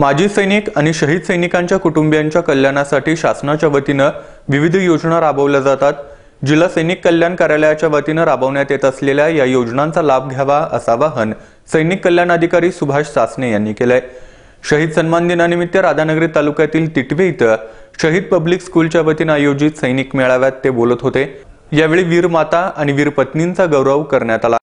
माजी सैनिक आणि शहीद सैनिकांच्या कुटुंबियांच्या कल्याणासाठी शासनाच्या वतीनं विविध योजना राबवल्या जातात जिल्हा सैनिक कल्याण कार्यालयाच्या वतीनं राबवण्यात येत असलेल्या या योजनांचा लाभ घ्यावा असं आवाहन सैनिक कल्याण अधिकारी सुभाष सासने यांनी केलंय शहीद सन्मान दिनानिमित्त राधानगरी तालुक्यातील तिटवे इथं शहीद पब्लिक स्कूलच्या वतीनं आयोजित सैनिक मेळाव्यात ते बोलत होते यावेळी वीर माता आणि वीर पत्नींचा गौरव करण्यात आला